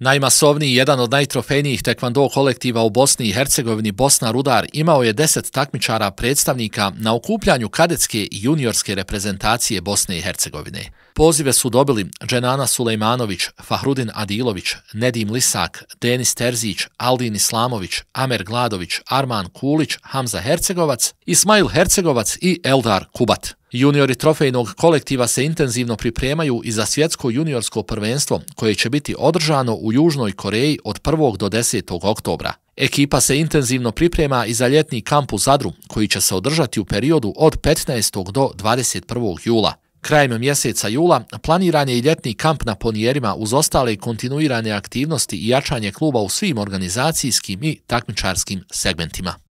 Najmasovniji jedan od najtrofejnijih tekvando kolektiva u Bosni i Hercegovini Bosna Rudar imao je deset takmičara predstavnika na okupljanju kadetske i juniorske reprezentacije Bosne i Hercegovine. Pozive su dobili Dženana Sulejmanović, Fahrudin Adilović, Nedim Lisak, Denis Terzić, Aldin Islamović, Amer Gladović, Arman Kulić, Hamza Hercegovac, Ismail Hercegovac i Eldar Kubat. Juniori trofejnog kolektiva se intenzivno pripremaju i za svjetsko juniorsko prvenstvo, koje će biti održano u Južnoj Koreji od 1. do 10. oktobra. Ekipa se intenzivno priprema i za ljetni kamp u Zadru, koji će se održati u periodu od 15. do 21. jula. Krajem mjeseca jula planiran je i ljetni kamp na ponijerima uz ostale kontinuirane aktivnosti i jačanje kluba u svim organizacijskim i takmičarskim segmentima.